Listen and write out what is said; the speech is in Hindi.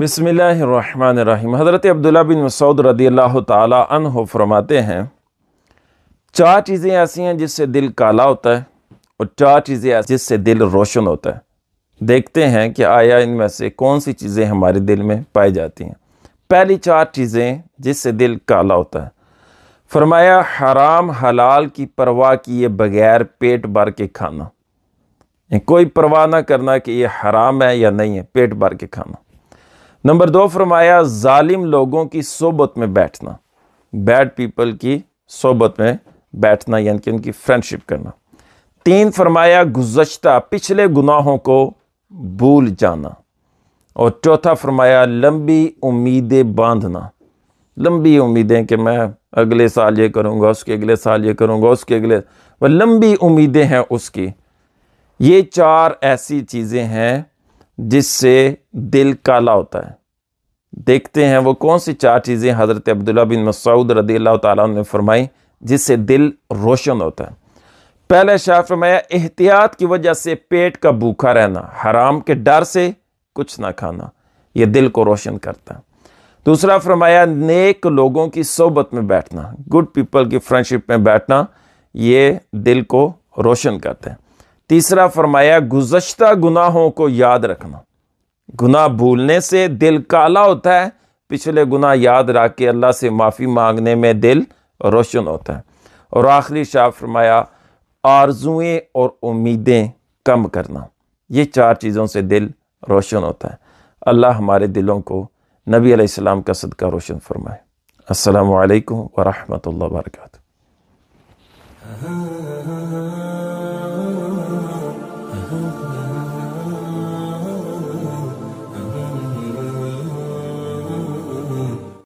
बसमीम हज़रत अब्दुल्ला बिन मसूद रदी अल्लाह हो फरमाते हैं चार चीज़ें ऐसी हैं जिससे दिल काला होता है और चार चीज़ें ऐसी जिससे दिल रोशन होता है देखते हैं कि आया इनमें से कौन सी चीज़ें हमारे दिल में पाई जाती हैं पहली चार चीज़ें जिससे दिल काला होता है फरमाया हराम हलाल की परवाह किए बगैर पेट भर के खाना कोई परवाह ना करना कि ये हराम है या नहीं है पेट भर के खाना नंबर दो फरमाया जालिम लोगों की सोबत में बैठना बैड पीपल की सोबत में बैठना यानि कि उनकी फ्रेंडशिप करना तीन फरमाया गुजशत पिछले गुनाहों को भूल जाना और चौथा फरमाया लंबी उम्मीदें बांधना लंबी उम्मीदें कि मैं अगले साल ये करूँगा उसके अगले साल ये करूँगा उसके अगले वह लंबी उम्मीदें हैं उसकी ये चार ऐसी चीज़ें हैं जिससे दिल काला होता है देखते हैं वो कौन सी चार चीज़ें हज़रत अब्दुल्ला बिन मसूद रदी अल्लाह ने फरमाई जिससे दिल रोशन होता है पहले शाह फरमाया एहतियात की वजह से पेट का भूखा रहना हराम के डर से कुछ ना खाना ये दिल को रोशन करता है दूसरा फरमाया नेक लोगों की सोबत में बैठना गुड पीपल की फ्रेंडशिप में बैठना ये दिल को रोशन करता है तीसरा फरमाया गुजशत गुनाहों को याद रखना गुनाह भूलने से दिल काला होता है पिछले गुनाह याद रख के अल्लाह से माफ़ी मांगने में दिल रोशन होता है और आखिरी शाह फरमाया आरजुएँ और उम्मीदें कम करना ये चार चीज़ों से दिल रोशन होता है अल्लाह हमारे दिलों को नबी आलाम का सदका रोशन फरमाए असलकम वरहमल वर्का